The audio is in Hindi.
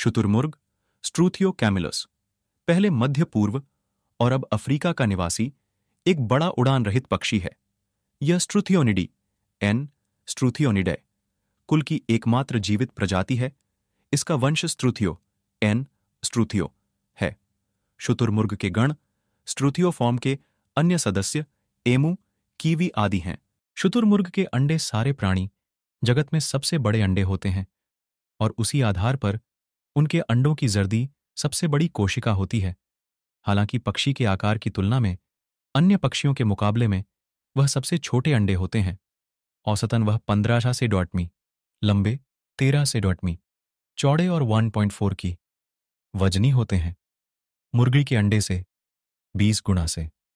शुतुरमुर्ग स्ट्रूथियो कैमिलस पहले मध्य पूर्व और अब अफ्रीका का निवासी एक बड़ा उड़ान रहित पक्षी है यह स्ट्रुथियोनिडी एन स्ट्रुथियोनिडे कुल की एकमात्र जीवित प्रजाति है इसका वंश स्ट्रुथियो एन स्ट्रुथियो है शुतुरमुर्ग के गण स्ट्रुथियो फॉर्म के अन्य सदस्य एमू कीवी आदि हैं शुतुरमुर्ग के अंडे सारे प्राणी जगत में सबसे बड़े अंडे होते हैं और उसी आधार पर उनके अंडों की जर्दी सबसे बड़ी कोशिका होती है हालांकि पक्षी के आकार की तुलना में अन्य पक्षियों के मुकाबले में वह सबसे छोटे अंडे होते हैं औसतन वह पंद्रह से डॉटमी लंबे तेरह से डॉटमी चौड़े और 1.4 की वजनी होते हैं मुर्गी के अंडे से 20 गुना से